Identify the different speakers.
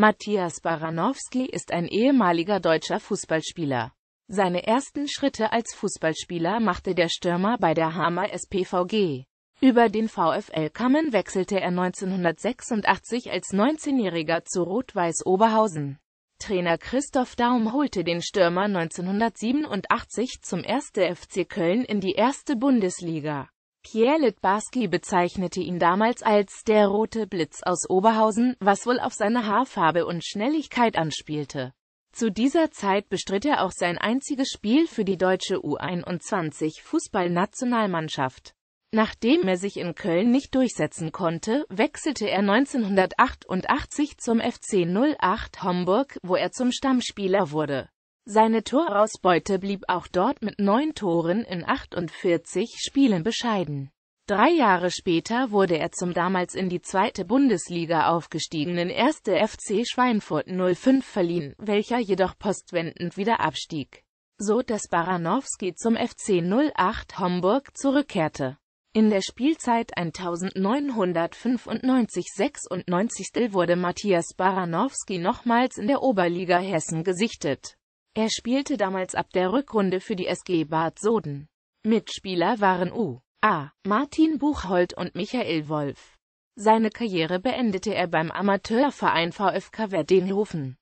Speaker 1: Matthias Baranowski ist ein ehemaliger deutscher Fußballspieler. Seine ersten Schritte als Fußballspieler machte der Stürmer bei der Hamer SPVG. Über den VfL Kammen wechselte er 1986 als 19-Jähriger zu Rot-Weiß Oberhausen. Trainer Christoph Daum holte den Stürmer 1987 zum 1. FC Köln in die erste Bundesliga. Pierre Littbarski bezeichnete ihn damals als der rote Blitz aus Oberhausen, was wohl auf seine Haarfarbe und Schnelligkeit anspielte. Zu dieser Zeit bestritt er auch sein einziges Spiel für die deutsche U21 Fußballnationalmannschaft. Nachdem er sich in Köln nicht durchsetzen konnte, wechselte er 1988 zum FC 08 Homburg, wo er zum Stammspieler wurde. Seine Torausbeute blieb auch dort mit neun Toren in 48 Spielen bescheiden. Drei Jahre später wurde er zum damals in die zweite Bundesliga aufgestiegenen erste FC Schweinfurt 05 verliehen, welcher jedoch postwendend wieder abstieg, so dass Baranowski zum FC 08 Homburg zurückkehrte. In der Spielzeit 1995-96 wurde Matthias Baranowski nochmals in der Oberliga Hessen gesichtet. Er spielte damals ab der Rückrunde für die SG Bad Soden. Mitspieler waren U. A. Martin Buchholdt und Michael Wolf. Seine Karriere beendete er beim Amateurverein VfK Werdenhofen.